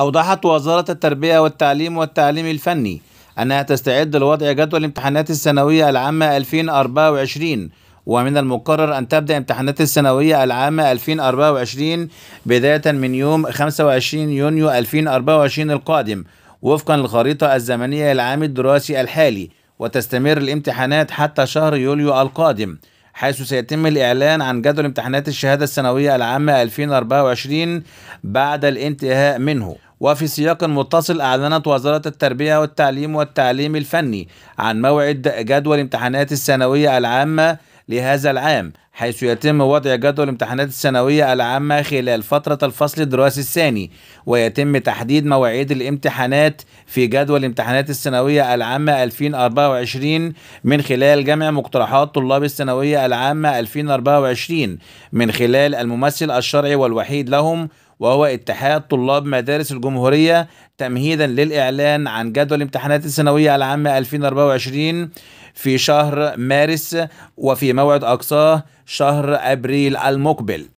أوضحت وزارة التربية والتعليم والتعليم الفني أنها تستعد لوضع جدول امتحانات السنوية العامة 2024 ومن المقرر أن تبدأ امتحانات السنوية العامة 2024 بداية من يوم 25 يونيو 2024 القادم وفقا للخريطة الزمنية للعام الدراسي الحالي وتستمر الامتحانات حتى شهر يوليو القادم حيث سيتم الإعلان عن جدول امتحانات الشهادة السنوية العامة 2024 بعد الانتهاء منه وفي سياق متصل أعلنت وزارة التربية والتعليم والتعليم الفني عن موعد جدول امتحانات الثانوية العامة لهذا العام حيث يتم وضع جدول امتحانات الثانوية العامة خلال فترة الفصل الدراسي الثاني ويتم تحديد مواعيد الامتحانات في جدول امتحانات الثانوية العامة 2024 من خلال جمع مقترحات طلاب الثانوية العامة 2024 من خلال الممثل الشرعي والوحيد لهم وهو اتحاد طلاب مدارس الجمهورية تمهيدا للإعلان عن جدول امتحانات الثانوية العامة 2024 في شهر مارس وفي موعد أقصاه شهر أبريل المقبل